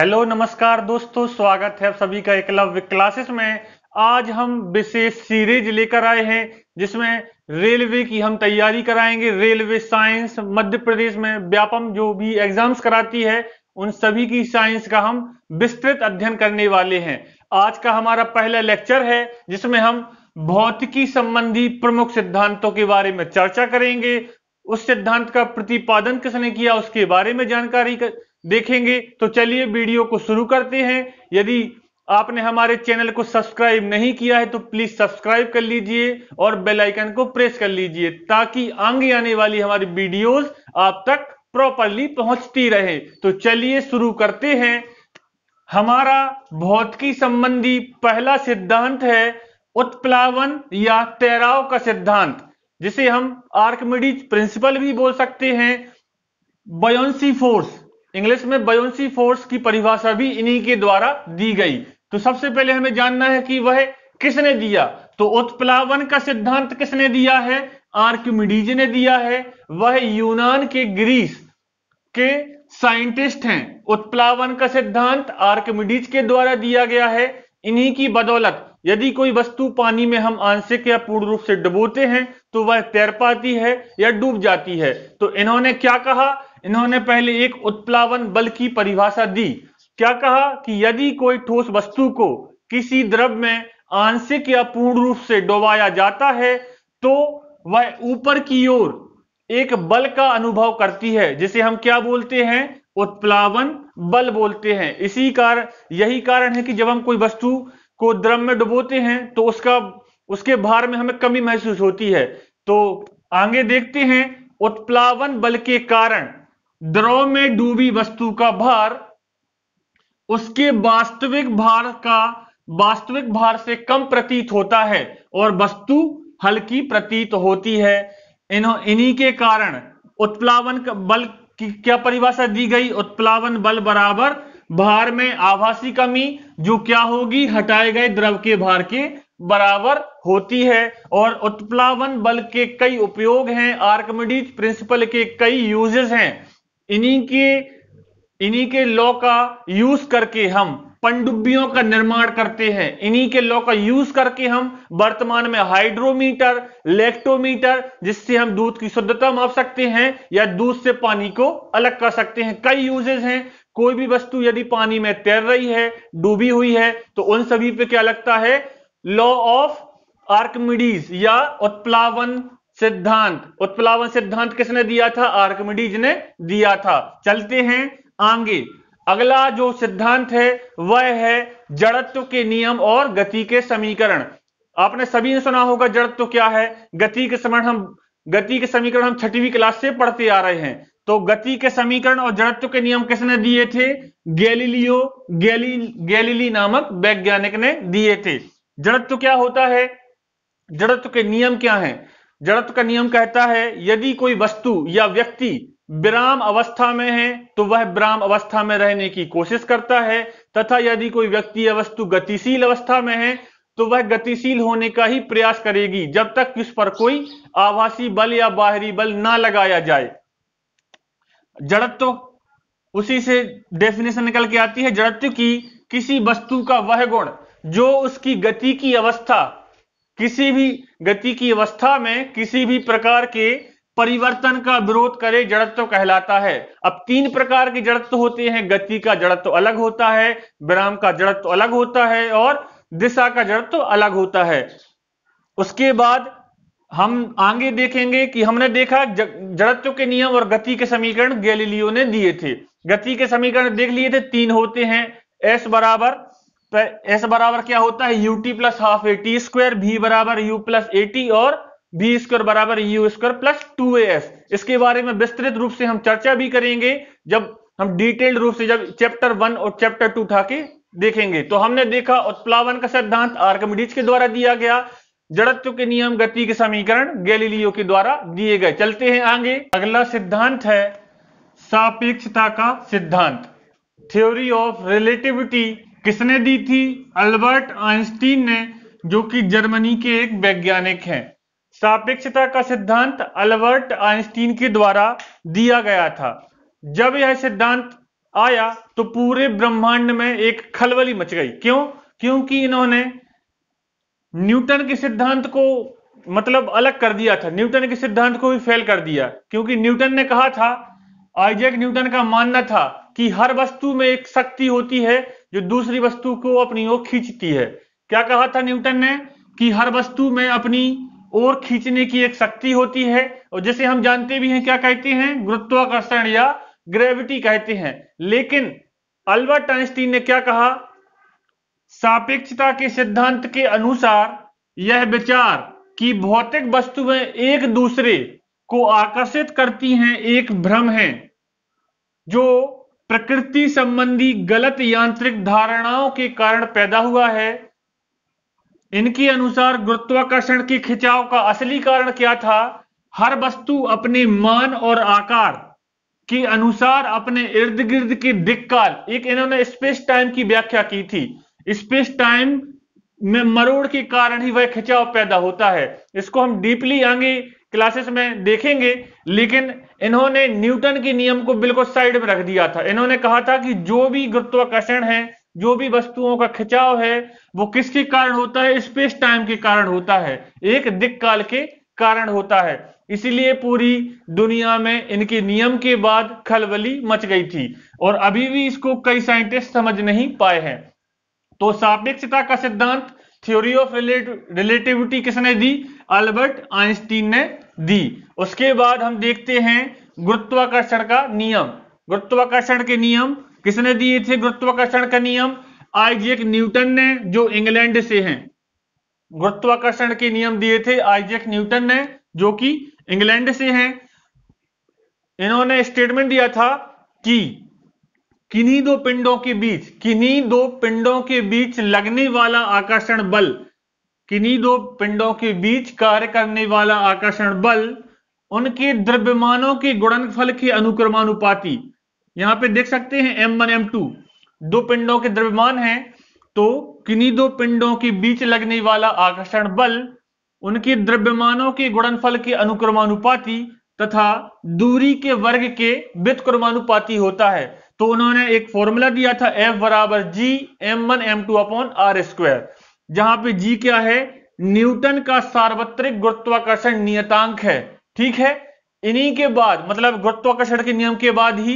hello नमस्कार दोस्तों स्वागत है आप सभी का एकलव्य क्लासेस में आज हम विशेष सीरीज लेकर आए हैं जिसमें रेलवे की हम तैयारी कराएंगे रेलवे साइंस मध्य प्रदेश में व्यापम जो भी एग्जाम्स कराती है उन सभी की साइंस का हम विस्तृत अध्ययन करने वाले हैं आज का हमारा पहला लेक्चर है जिसमें हम भौतिकी संबंधी प्रमुख सिद्धांतों के बारे में चर्चा करेंगे उस सिद्धांत का प्रतिपादन किसने किया उसके बारे में जानकारी कर... देखेंगे तो चलिए वीडियो को शुरू करते हैं यदि आपने हमारे चैनल को सब्सक्राइब नहीं किया है तो प्लीज सब्सक्राइब कर लीजिए और बेल आइकन को प्रेस कर लीजिए ताकि आगे आने वाली हमारी वीडियोस आप तक प्रॉपरली पहुंचती रहे तो चलिए शुरू करते हैं हमारा भौतिकी संबंधी पहला सिद्धांत है उत्प्लावन या तैराव का सिद्धांत जिसे हम आर्कमिडीज प्रिंसिपल भी बोल सकते हैं बयोन्सी फोर्स इंग्लिश में बयोन्सी फोर्स की परिभाषा भी इन्हीं के द्वारा दी गई तो सबसे पहले हमें जानना है कि वह किसने दिया तो उत्प्लावन का सिद्धांत किसने दिया है आर्क्यूमिडीज ने दिया है वह यूनान के ग्रीस के साइंटिस्ट हैं उत्प्लावन का सिद्धांत आर्क्यूमिडीज के द्वारा दिया गया है इन्हीं की बदौलत यदि कोई वस्तु पानी में हम आंशिक या पूर्ण रूप से डुबोते हैं तो वह तैर पाती है या डूब जाती है तो इन्होंने क्या कहा इन्होंने पहले एक उत्प्लावन बल की परिभाषा दी क्या कहा कि यदि कोई ठोस वस्तु को किसी द्रव में आंशिक या पूर्ण रूप से डुबाया जाता है तो वह ऊपर की ओर एक बल का अनुभव करती है जिसे हम क्या बोलते हैं उत्प्लावन बल बोलते हैं इसी कारण यही कारण है कि जब हम कोई वस्तु को द्रव में डुबोते हैं तो उसका उसके भार में हमें कमी महसूस होती है तो आगे देखते हैं उत्प्लावन बल के कारण द्रव में डूबी वस्तु का भार उसके वास्तविक भार का वास्तविक भार से कम प्रतीत होता है और वस्तु हल्की प्रतीत होती है इन्हीं के कारण उत्प्लावन बल की क्या परिभाषा दी गई उत्प्लावन बल बराबर भार में आभासी कमी जो क्या होगी हटाए गए द्रव के भार के बराबर होती है और उत्प्लावन बल के कई उपयोग हैं आर्कमिडीज प्रिंसिपल के कई यूजेस हैं इन्हीं के इन्हीं के लॉ का यूज करके हम पंडुब्बियों का निर्माण करते हैं इन्हीं के लॉ का यूज करके हम वर्तमान में हाइड्रोमीटर लेक्टोमीटर जिससे हम दूध की शुद्धता माप सकते हैं या दूध से पानी को अलग कर सकते हैं कई यूजेज हैं कोई भी वस्तु यदि पानी में तैर रही है डूबी हुई है तो उन सभी पे क्या लगता है लॉ ऑफ आर्कमिडीज या उत्प्लावन सिद्धांत उत्प्लावन सिद्धांत किसने दिया था आर्कमिडीज ने दिया था चलते हैं आगे अगला जो सिद्धांत है वह है जड़त्व के नियम और गति के समीकरण आपने सभी ने सुना होगा जड़त्व क्या है गति के समीकरण हम गति के समीकरण हम छठीवी क्लास से पढ़ते आ रहे हैं तो गति के समीकरण और जड़त्व के नियम किसने दिए थे गैलीलियो गैली गैलीली नामक वैज्ञानिक ने दिए थे जड़त्व क्या होता है जड़त्व के नियम क्या हैं जड़त्व का नियम कहता है यदि कोई वस्तु या व्यक्ति विराम अवस्था में है तो वह विराम अवस्था में रहने की कोशिश करता है तथा यदि कोई व्यक्ति या वस्तु गतिशील अवस्था में है तो वह गतिशील होने का ही प्रयास करेगी जब तक उस पर कोई आभासी बल या बाहरी बल ना लगाया जाए जड़त्व उसी से डेफिनेशन निकल के आती है जड़त्व की किसी वस्तु का वह गुण जो उसकी गति की अवस्था किसी भी गति की अवस्था में किसी भी प्रकार के परिवर्तन का विरोध करे जड़त्व तो कहलाता है अब तीन प्रकार के जड़त्व होते हैं गति का जड़त्व अलग होता है विराम का जड़त्व अलग होता है और दिशा का जड़त्व अलग होता है उसके बाद हम आगे देखेंगे कि हमने देखा जड़त्व के नियम और गति के समीकरण गैलीलियो ने दिए थे गति के समीकरण देख लिए थे तीन होते हैं एस बराबर तो एस बराबर क्या होता है U T plus half A T square भी बराबर यू प्लस ए टी और बी स्क्वायर बराबर U square plus two A S इसके बारे में विस्तृत रूप से हम चर्चा भी करेंगे जब हम डिटेल्ड रूप से जब चैप्टर वन और चैप्टर टू उठा के देखेंगे तो हमने देखा उत्प्लावन का सिद्धांत आर्कमिडीज के द्वारा दिया गया जड़त्व के नियम गति के समीकरण गैलीलियो के द्वारा दिए गए चलते हैं आगे अगला सिद्धांत है सापेक्षता का सिद्धांत थ्योरी ऑफ रिलेटिविटी किसने दी थी अल्बर्ट आइंस्टीन ने जो कि जर्मनी के एक वैज्ञानिक हैं सापेक्षता का सिद्धांत अल्बर्ट आइंस्टीन के द्वारा दिया गया था जब यह सिद्धांत आया तो पूरे ब्रह्मांड में एक खलबली मच गई क्यों क्योंकि इन्होंने न्यूटन के सिद्धांत को मतलब अलग कर दिया था न्यूटन के सिद्धांत को भी फेल कर दिया क्योंकि न्यूटन ने कहा था आइजैक न्यूटन का मानना था कि हर वस्तु में एक शक्ति होती है जो दूसरी वस्तु को अपनी ओर खींचती है क्या कहा था न्यूटन ने कि हर वस्तु में अपनी ओर खींचने की एक शक्ति होती है और जैसे हम जानते भी हैं क्या कहते हैं गुरुत्वाकर्षण या ग्रेविटी कहते हैं लेकिन अल्बर्ट आइंस्टीन ने क्या कहा सापेक्षता के सिद्धांत के अनुसार यह विचार कि भौतिक वस्तुएं एक दूसरे को आकर्षित करती हैं एक भ्रम है जो प्रकृति संबंधी गलत यांत्रिक धारणाओं के कारण पैदा हुआ है इनके अनुसार गुरुत्वाकर्षण के खिंचाव का असली कारण क्या था हर वस्तु अपने मान और आकार के अनुसार अपने इर्द गिर्द के दिक्काल एक इन्होंने स्पेस टाइम की व्याख्या की थी स्पेस टाइम में मरोड़ के कारण ही वह खिंचाव पैदा होता है इसको हम डीपली आगे क्लासेस में देखेंगे लेकिन इन्होंने न्यूटन के नियम को बिल्कुल साइड में रख दिया था इन्होंने कहा था कि जो भी गुरुत्वाकर्षण है जो भी वस्तुओं का खिंचाव है वो किसके कारण होता है स्पेस टाइम के कारण होता है एक दिक काल के कारण होता है इसीलिए पूरी दुनिया में इनके नियम के बाद खलबली मच गई थी और अभी भी इसको कई साइंटिस्ट समझ नहीं पाए हैं तो सापेक्षता का सिद्धांत थ्योरी ऑफ रिलेटिविटी किसने दी अल्बर्ट आइंस्टीन ने दी उसके बाद हम देखते हैं गुरुत्वाकर्षण का नियम गुरुत्वाकर्षण के नियम किसने दिए थे गुरुत्वाकर्षण का नियम आइजेक न्यूटन ने जो इंग्लैंड से हैं गुरुत्वाकर्षण के नियम दिए थे आइजेक न्यूटन ने जो कि इंग्लैंड से हैं इन्होंने स्टेटमेंट दिया था कि किन्हीं दो पिंडों के बीच किन्हीं दो पिंडों के बीच लगने वाला आकर्षण बल किन्हीं दो पिंडों के बीच कार्य करने वाला आकर्षण बल उनके द्रव्यमानों के गुणनफल के अनुक्रमानुपाती यहां पे देख सकते हैं m1 m2 दो पिंडों के द्रव्यमान हैं तो किन्हीं दो पिंडों के बीच लगने वाला आकर्षण बल उनके द्रव्यमानों के गुणनफल के अनुक्रमानुपाती तथा दूरी के वर्ग के व्युत्क्रमानुपाती होता है तो उन्होंने एक फॉर्मूला दिया था F बराबर G M one M two upon R square जहां पे जी क्या है न्यूटन का सार्वत्रिक गुरुत्वाकर्षण नियतांक है ठीक है इन्हीं के बाद मतलब गुरुत्वाकर्षण के नियम के बाद ही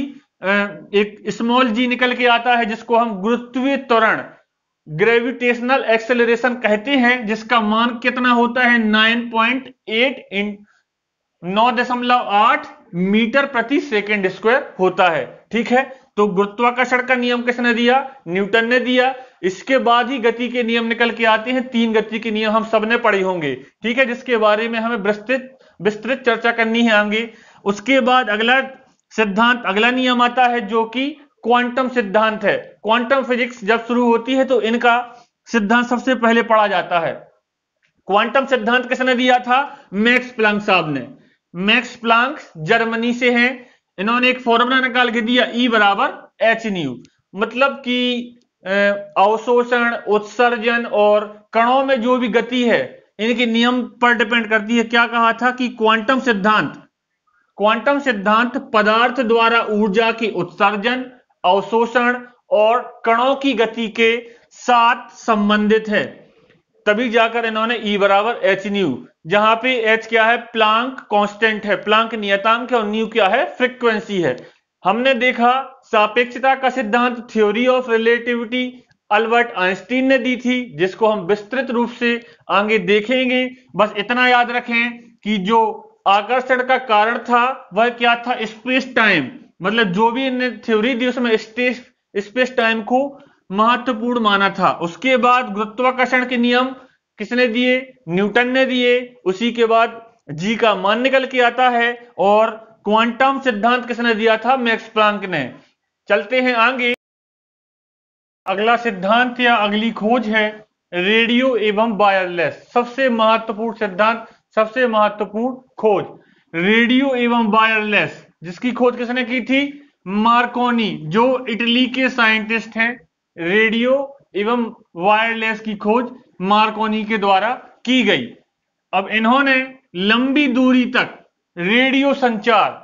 एक स्मॉल जी निकल के आता है जिसको हम गुरुत्वीय त्वरण ग्रेविटेशनल एक्सेलरेशन कहते हैं जिसका मान कितना होता है 9.8 पॉइंट इन नौ दशमलव आठ मीटर प्रति सेकेंड स्क्वायर होता है ठीक है तो गुरुत्वाकर्षण का नियम किसने दिया न्यूटन ने दिया इसके बाद ही गति के नियम निकल के आते हैं तीन गति के नियम हम सबने पढ़े होंगे ठीक है जिसके बारे में हमें विस्तृत विस्तृत चर्चा करनी है आगे उसके बाद अगला सिद्धांत अगला नियम आता है जो कि क्वांटम सिद्धांत है क्वांटम फिजिक्स जब शुरू होती है तो इनका सिद्धांत सबसे पहले पढ़ा जाता है क्वांटम सिद्धांत किसने दिया था मैक्स प्लांक साहब ने मैक्स प्लांक जर्मनी से हैं इन्होंने एक फॉर्मूला निकाल के दिया ई e बराबर एच न्यू मतलब कि अवशोषण उत्सर्जन और कणों में जो भी गति है इनके नियम पर डिपेंड करती है क्या कहा था कि क्वांटम सिद्धांत क्वांटम सिद्धांत पदार्थ द्वारा ऊर्जा के उत्सर्जन अवशोषण और कणों की गति के साथ संबंधित है तभी जाकर इन्होंने ई e बराबर एच न्यू जहां पे एच क्या है प्लांक कांस्टेंट है प्लांक नियतांक है और न्यू क्या है फ्रीक्वेंसी है हमने देखा सापेक्षता का सिद्धांत theory of relativity Albert Einstein ने दी थी जिसको हम विस्तृत रूप से आगे देखेंगे बस इतना याद रखें कि जो आकर्षण का कारण था वह क्या था स्पेस टाइम मतलब जो भी इनने थ्योरी दी उसमें स्पेस टाइम को महत्वपूर्ण माना था उसके बाद गुरुत्वाकर्षण के नियम किसने दिए न्यूटन ने दिए उसी के बाद जी का मान निकल के आता है और क्वांटम सिद्धांत किसने दिया था मैक्स प्लांक ने चलते हैं आगे अगला सिद्धांत या अगली खोज है रेडियो एवं वायरलेस सबसे महत्वपूर्ण सिद्धांत सबसे महत्वपूर्ण खोज रेडियो एवं वायरलेस जिसकी खोज किसने की थी मार्कोनी जो इटली के साइंटिस्ट हैं रेडियो एवं वायरलेस की खोज मार्कोनी के द्वारा की गई अब इन्होंने लंबी दूरी तक रेडियो संचार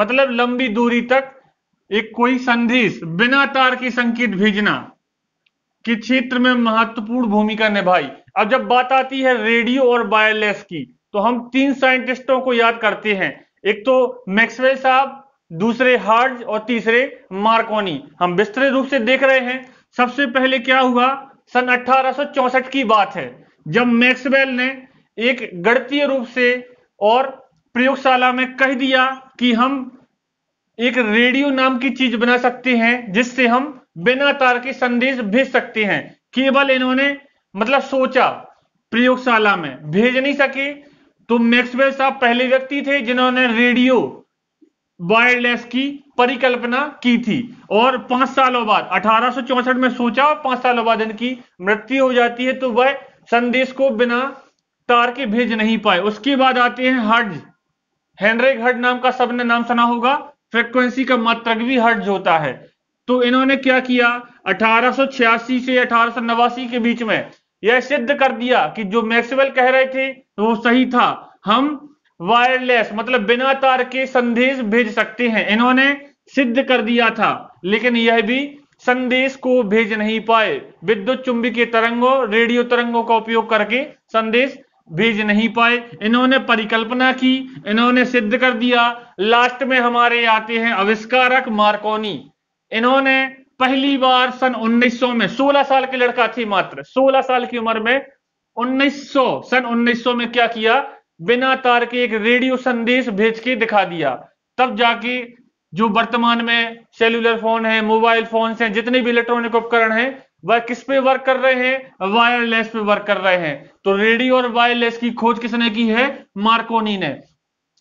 मतलब लंबी दूरी तक एक कोई संदेश बिना तार की संकेत भेजना के क्षेत्र में महत्वपूर्ण भूमिका निभाई अब जब बात आती है रेडियो और वायरलेस की तो हम तीन साइंटिस्टों को याद करते हैं एक तो मैक्सवेल साहब दूसरे हार्ज और तीसरे मार्कोनी हम विस्तृत रूप से देख रहे हैं सबसे पहले क्या हुआ सन 1864 की बात है जब मैक्सवेल ने एक गणतीय रूप से और प्रयोगशाला में कह दिया कि हम एक रेडियो नाम की चीज बना सकते हैं जिससे हम बिना तार के संदेश भेज सकते हैं केवल इन्होंने मतलब सोचा प्रयोगशाला में भेज नहीं सके तो मैक्सवेल साहब पहले व्यक्ति थे जिन्होंने रेडियो वायरलेस की परिकल्पना की थी और पांच सालों बाद अठारह में सोचा और पांच सालों बाद इनकी मृत्यु हो जाती है तो वह संदेश को बिना तार के भेज नहीं पाए उसके बाद आते हैं हर्ज हेनरिक हर्ड नाम का सबने नाम सुना होगा फ्रिक्वेंसी का मतक मतलब भी हर्ज होता है तो इन्होंने क्या किया 1886 से अठारह के बीच में यह सिद्ध कर दिया कि जो मैक्सवेल कह रहे थे वो सही था हम वायरलेस मतलब बिना तार के संदेश भेज सकते हैं इन्होंने सिद्ध कर दिया था लेकिन यह भी संदेश को भेज नहीं पाए विद्युत चुंबकीय तरंगों रेडियो तरंगों का उपयोग करके संदेश भेज नहीं पाए इन्होंने परिकल्पना की इन्होंने सिद्ध कर दिया लास्ट में हमारे आते हैं आविष्कारक मार्कोनी इन्होंने पहली बार सन 1900 में 16 साल के लड़का थी मात्र 16 साल की उम्र में 1900 सन 1900 में क्या किया बिना तार के एक रेडियो संदेश भेज के दिखा दिया तब जाके जो वर्तमान में सेलुलर फोन है मोबाइल फोन है जितने भी इलेक्ट्रॉनिक उपकरण है वह किस पे वर्क कर रहे हैं वायरलेस पे वर्क कर रहे हैं तो रेडियो और वायरलेस की खोज किसने की है मार्कोनी ने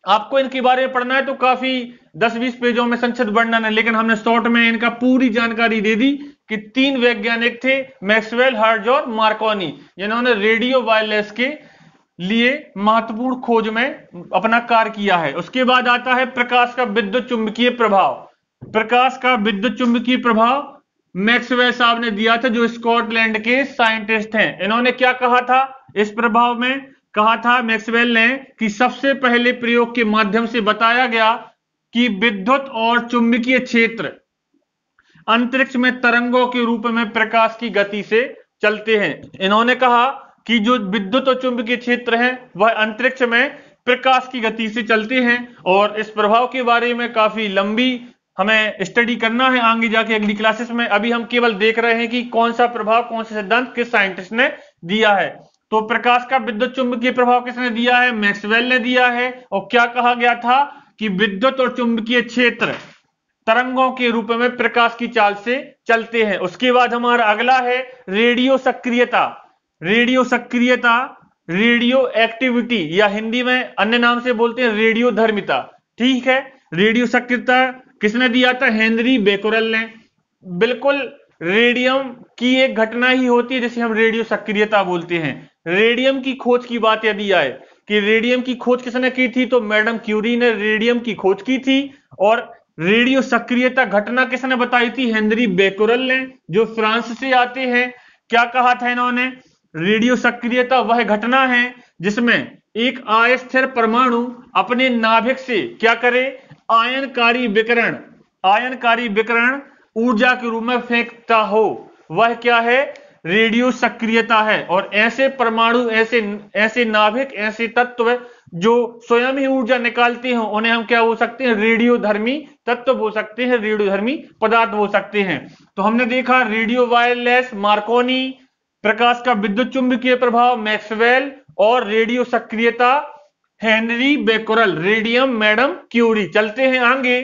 आपको इनके बारे में पढ़ना है तो काफी 10-20 पेजों में संक्षिप्त वर्णन है लेकिन हमने शॉर्ट में इनका पूरी जानकारी दे दी कि तीन वैज्ञानिक थे मैक्सवेल हर्ज और मार्कोनी जिन्होंने रेडियो वायरलेस के लिए महत्वपूर्ण खोज में अपना कार्य किया है उसके बाद आता है प्रकाश का विद्युत चुंबकीय प्रभाव प्रकाश का विद्युत चुंबकीय प्रभाव मैक्सवेल साहब ने दिया था जो स्कॉटलैंड के साइंटिस्ट हैं इन्होंने क्या कहा था इस प्रभाव में कहा था मैक्सवेल ने कि सबसे पहले प्रयोग के माध्यम से बताया गया कि विद्युत और चुंबकीय क्षेत्र अंतरिक्ष में तरंगों के रूप में प्रकाश की गति से चलते हैं इन्होंने कहा कि जो विद्युत और चुंबकीय क्षेत्र हैं वह अंतरिक्ष में प्रकाश की गति से चलते हैं और इस प्रभाव के बारे में काफी लंबी हमें स्टडी करना है आगे जाके अगली क्लासेस में अभी हम केवल देख रहे हैं कि कौन सा प्रभाव कौन सा सिद्धांत किस साइंटिस्ट ने दिया है तो प्रकाश का विद्युत चुंबकीय प्रभाव किसने दिया है मैक्सवेल ने दिया है और क्या कहा गया था कि विद्युत और चुंबकीय क्षेत्र तरंगों के रूप में प्रकाश की चाल से चलते हैं उसके बाद हमारा अगला है रेडियो सक्रियता रेडियो सक्रियता रेडियो एक्टिविटी या हिंदी में अन्य नाम से बोलते हैं रेडियो धर्मिता ठीक है रेडियो सक्रियता किसने दिया था हेनरी बेकोरल ने बिल्कुल रेडियम की एक घटना ही होती है जिसे हम रेडियो सक्रियता बोलते हैं रेडियम की खोज की बात यदि आए कि रेडियम की खोज किसने की थी तो मैडम क्यूरी ने रेडियम की खोज की थी और रेडियो सक्रियता घटना किसने बताई थी हेनरी बेकोरल ने जो फ्रांस से आते हैं क्या कहा था इन्होंने रेडियो सक्रियता वह घटना है जिसमें एक अस्थिर परमाणु अपने नाभिक से क्या करे आयनकारी विकरण आयनकारी विकरण ऊर्जा के रूप में फेंकता हो वह क्या है रेडियो सक्रियता है और ऐसे परमाणु ऐसे ऐसे नाभिक ऐसे तत्व जो स्वयं ही ऊर्जा निकालते हैं उन्हें हम क्या बोल सकते हैं रेडियोधर्मी तत्व बोल सकते हैं रेडियोधर्मी पदार्थ बोल सकते हैं तो हमने देखा रेडियो वायरलेस मार्कोनी प्रकाश का विद्युत चुंबकीय प्रभाव मैक्सवेल और रेडियो सक्रियता Henry Becquerel radium madam Curie चलते हैं आगे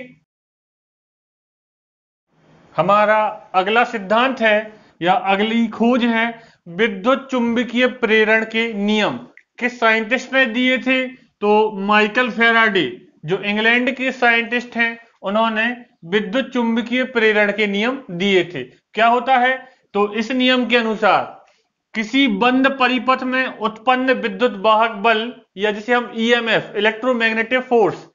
हमारा अगला सिद्धांत है या अगली खोज है विद्युत चुंबकीय प्रेरण के नियम किस साइंटिस्ट ने दिए थे तो माइकल फेराडे जो इंग्लैंड के साइंटिस्ट हैं उन्होंने विद्युत चुंबकीय प्रेरण के नियम दिए थे क्या होता है तो इस नियम के अनुसार किसी बंद परिपथ में उत्पन्न विद्युत वाहक बल या जिसे हम ईएमएफ इलेक्ट्रोमैग्नेटिक फोर्स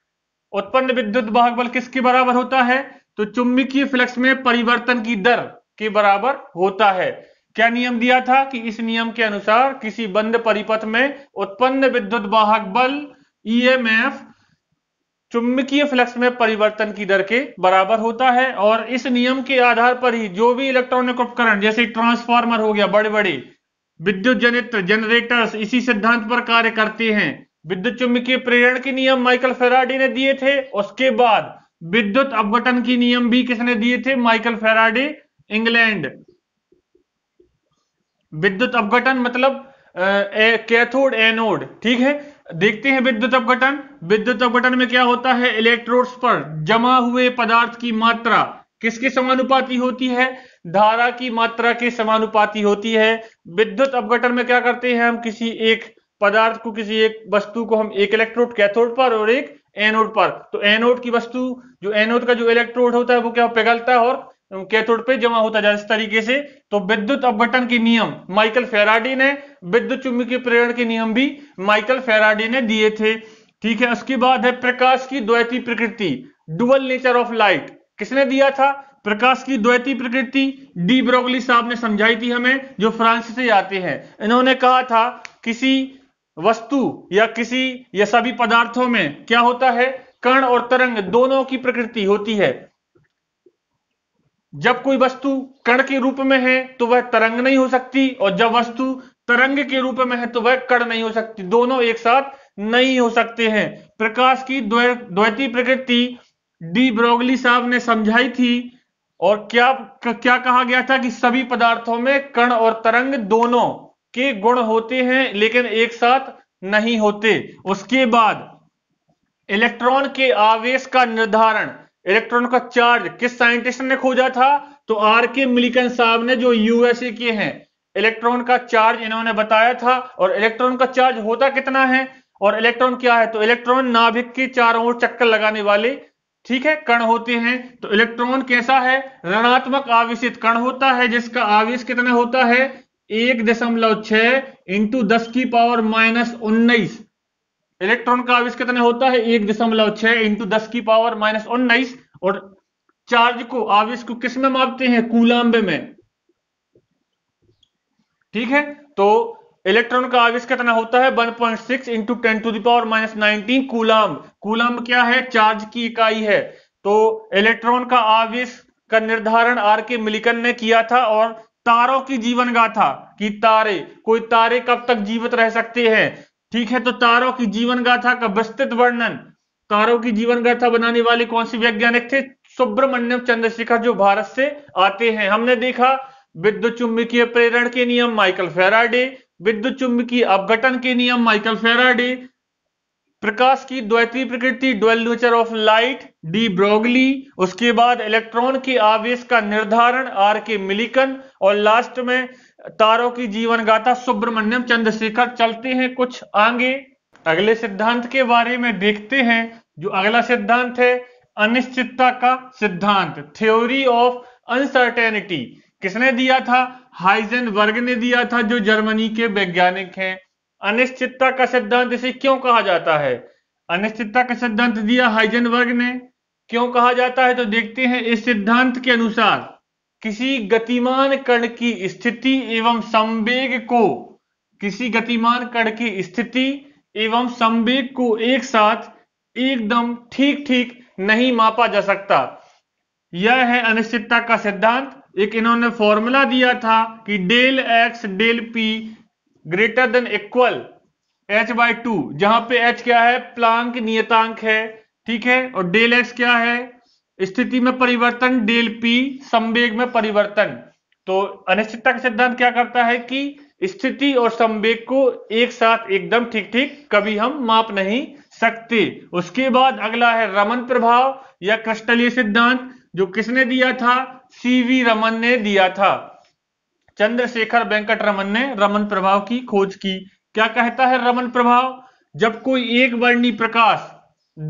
उत्पन्न विद्युत वाहक बल किसके बराबर होता है तो चुंबकीय फ्लक्स में परिवर्तन की दर के बराबर होता है क्या नियम दिया था कि इस नियम के अनुसार किसी बंद परिपथ में उत्पन्न विद्युत वाहक बल ईएमएफ e चुंबकीय फ्लक्स में परिवर्तन की दर के बराबर होता है और इस नियम के आधार पर ही जो भी इलेक्ट्रॉनिक उपकरण जैसे ट्रांसफार्मर हो गया बड़े बड़े विद्युत जनित्र जनरेटर्स इसी सिद्धांत पर कार्य करते हैं विद्युत चुंबकीय प्रेरण के नियम माइकल फेराडे ने दिए थे उसके बाद विद्युत अपवटन के नियम भी किसने दिए थे माइकल फेराडे इंग्लैंड विद्युत अपघटन मतलब कैथोड एनोड ठीक है देखते हैं विद्युत अपघटन विद्युत अपघटन में क्या होता है इलेक्ट्रोड्स पर जमा हुए पदार्थ की मात्रा किसके समानुपाती होती है धारा की मात्रा के समानुपाती होती है विद्युत अपघटन में क्या करते हैं हम किसी एक पदार्थ को किसी एक वस्तु को हम एक इलेक्ट्रोड कैथोड पर और एक एनोड पर तो एनोड की वस्तु जो एनोड का जो इलेक्ट्रोड होता है वो क्या पिघलता है और कैथोड पे जमा होता जाए इस तरीके से तो विद्युत अपघटन के नियम माइकल फेराडी ने विद्युत चुंबकीय प्रेरण के नियम भी माइकल फेराडी ने दिए थे ठीक है उसके बाद है प्रकाश की द्वैती प्रकृति डुअल नेचर ऑफ लाइट किसने दिया था प्रकाश की द्वैती प्रकृति डी ब्रोगली साहब ने समझाई थी हमें जो फ्रांस से आते हैं इन्होंने कहा था किसी वस्तु या किसी या सभी पदार्थों में क्या होता है कण और तरंग दोनों की प्रकृति होती है जब कोई वस्तु कण के रूप में है तो वह तरंग नहीं हो सकती और जब वस्तु तरंग के रूप में है तो वह कण नहीं हो सकती दोनों एक साथ नहीं हो सकते हैं प्रकाश की द्वैती प्रकृति डी ब्रोगली साहब ने समझाई थी और क्या क्या कहा गया था कि सभी पदार्थों में कण और तरंग दोनों के गुण होते हैं लेकिन एक साथ नहीं होते उसके बाद इलेक्ट्रॉन के आवेश का निर्धारण इलेक्ट्रॉन का चार्ज किस साइंटिस्ट ने खोजा था तो आर के मिलिकन साहब ने जो यूएसए के हैं इलेक्ट्रॉन का चार्ज इन्होंने बताया था और इलेक्ट्रॉन का चार्ज होता कितना है और इलेक्ट्रॉन क्या है तो इलेक्ट्रॉन नाभिक के चारों ओर चक्कर लगाने वाले ठीक है कण होते हैं तो इलेक्ट्रॉन कैसा है ऋणात्मक आवेशित कण होता है जिसका आवेश कितना होता है एक दशमलव छह इंटू दस की पावर माइनस उन्नीस इलेक्ट्रॉन का आवेश कितना होता है एक दशमलव छह इंटू दस की पावर माइनस उन्नीस और चार्ज को आवेश को किस में मापते हैं कूलाम्बे में ठीक है तो इलेक्ट्रॉन का आवेश कितना होता है 1.6 point six into ten to the power minus nineteen coulomb coulomb क्या है चार्ज की इकाई है तो इलेक्ट्रॉन का आवेश का निर्धारण आर के मिलिकन ने किया था और तारों की जीवन गाथा कि तारे कोई तारे कब तक जीवित रह सकते हैं ठीक है तो तारों की जीवन गाथा का विस्तृत वर्णन तारों की जीवन गाथा बनाने वाले कौन से वैज्ञानिक थे सुब्रमण्यम चंद्रशेखर जो भारत से आते हैं हमने देखा विद्युत चुंबकीय प्रेरण के नियम माइकल फेराडे विद्युत चुंबकीय अपघटन के नियम माइकल फेराडे प्रकाश की द्वैतीय प्रकृति dual nature of light de Broglie उसके बाद इलेक्ट्रॉन के आवेश का निर्धारण आर के मिलिकन और लास्ट में तारों की जीवन गाथा सुब्रमण्यम चंद्रशेखर चलते हैं कुछ आगे अगले सिद्धांत के बारे में देखते हैं जो अगला सिद्धांत है अनिश्चितता का सिद्धांत थ्योरी ऑफ अनसर्टेनिटी किसने दिया था वर्ग ने दिया था जो जर्मनी के वैज्ञानिक हैं अनिश्चितता का सिद्धांत इसे क्यों कहा जाता है अनिश्चितता का सिद्धांत दिया वर्ग ने क्यों कहा जाता है तो देखते हैं इस सिद्धांत के अनुसार किसी गतिमान कण की स्थिति एवं संवेग को किसी गतिमान कण की स्थिति एवं संवेग को एक साथ एकदम ठीक ठीक नहीं मापा जा सकता यह है अनिश्चितता का सिद्धांत एक इन्होंने फॉर्मूला दिया था कि del X del P greater than equal H by two जहां पे एच क्या है प्लांक नियतांक है ठीक है और डेल एक्स क्या है स्थिति में परिवर्तन डेल पी संवेग में परिवर्तन तो अनिश्चितता का सिद्धांत क्या करता है कि स्थिति और संवेग को एक साथ एकदम ठीक ठीक कभी हम माप नहीं सकते उसके बाद अगला है रमन प्रभाव या क्रिस्टलीय सिद्धांत जो किसने दिया था सीवी रमन ने दिया था चंद्रशेखर वेंकट रमन ने रमन प्रभाव की खोज की क्या कहता है रमन प्रभाव जब कोई एक वर्णी प्रकाश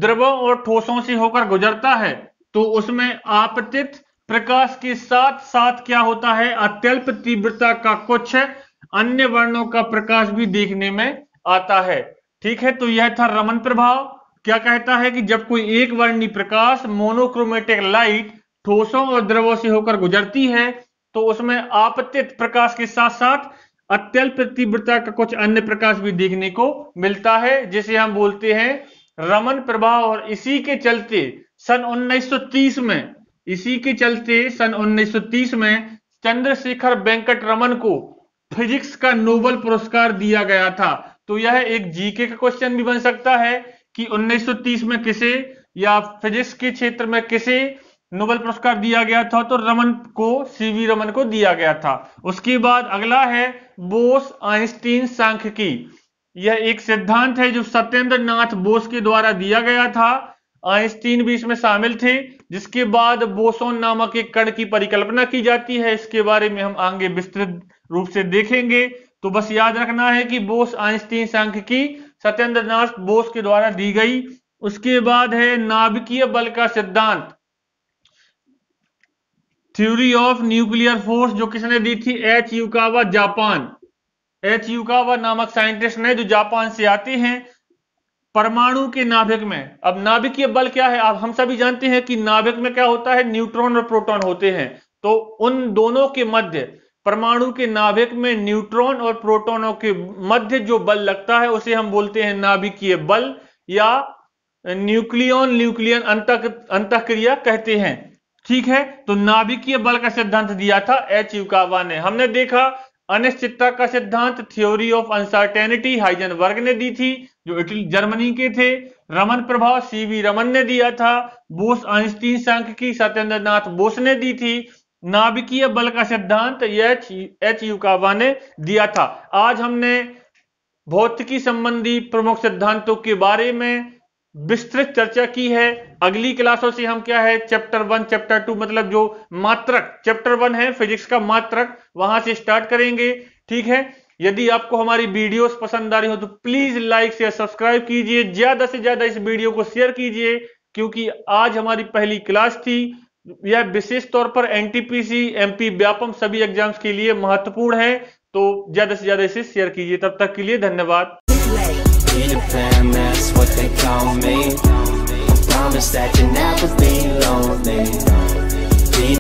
द्रवों और ठोसों से होकर गुजरता है तो उसमें आपतित प्रकाश के साथ साथ क्या होता है अत्यल्प तीव्रता का कुछ अन्य वर्णों का प्रकाश भी देखने में आता है ठीक है तो यह था रमन प्रभाव क्या कहता है कि जब कोई एक वर्णी प्रकाश मोनोक्रोमेटिक लाइट ठोसों और द्रवों से होकर गुजरती है तो उसमें आपतित प्रकाश के साथ साथ अत्यल्प तीव्रता का कुछ अन्य प्रकाश भी देखने को मिलता है जिसे हम बोलते हैं रमन प्रभाव और इसी के चलते सन 1930 में इसी के चलते सन 1930 में चंद्रशेखर वेंकट रमन को फिजिक्स का नोबल पुरस्कार दिया गया था तो यह एक जीके का क्वेश्चन भी बन सकता है कि 1930 में किसे या फिजिक्स के क्षेत्र में किसे नोबेल पुरस्कार दिया गया था तो रमन को सीवी रमन को दिया गया था उसके बाद अगला है बोस आइंस्टीन की यह एक सिद्धांत है जो सत्येंद्र नाथ बोस के द्वारा दिया गया था आइंस्टीन भी इसमें शामिल थे जिसके बाद बोसोन नामक एक कण की परिकल्पना की जाती है इसके बारे में हम आगे विस्तृत रूप से देखेंगे तो बस याद रखना है कि बोस आइंस्टीन की सत्येंद्र नाथ बोस के द्वारा दी गई उसके बाद है नाभिकीय बल का सिद्धांत थ्योरी ऑफ न्यूक्लियर फोर्स जो किसने दी थी H Yukawa Japan H Yukawa नामक साइंटिस्ट ने जो जापान से आते हैं परमाणु के नाभिक में अब नाभिकीय बल क्या है अब हम सभी जानते हैं कि नाभिक में क्या होता है न्यूट्रॉन और प्रोटॉन होते हैं तो उन दोनों के मध्य परमाणु के नाभिक में न्यूट्रॉन और प्रोटॉनों के मध्य जो बल लगता है उसे हम बोलते हैं नाभिकीय बल या न्यूक्लियन न्यूक्लियन अंतक्रिया कहते हैं ठीक है तो नाभिकीय बल का सिद्धांत दिया था एच युकावा ने हमने देखा अनिश्चितता का सिद्धांत थ्योरी ऑफ अनसर्टेनिटी हाइजन वर्ग ने दी थी जो इटली जर्मनी के थे रमन प्रभाव सीवी रमन ने दिया था बोस की सत्येंद्र नाथ बोस ने दी थी नाभिकीय बल का सिद्धांत एच एच युकावा ने दिया था आज हमने भौतिकी संबंधी प्रमुख सिद्धांतों के बारे में विस्तृत चर्चा की है अगली क्लासों से हम क्या है चैप्टर वन चैप्टर टू मतलब जो मात्रक चैप्टर वन है फिजिक्स का मात्रक वहां से स्टार्ट करेंगे ठीक है यदि आपको हमारी वीडियोस पसंद आ रही हो तो प्लीज लाइक शेयर सब्सक्राइब कीजिए ज्यादा से ज्यादा इस वीडियो को शेयर कीजिए क्योंकि आज हमारी पहली क्लास थी यह विशेष तौर पर एनटीपीसी एमपी व्यापम सभी एग्जाम्स के लिए महत्वपूर्ण है तो ज्यादा से ज्यादा इसे शेयर कीजिए तब तक के लिए धन्यवाद independent, that's what they call me I promise that you'll never be lonely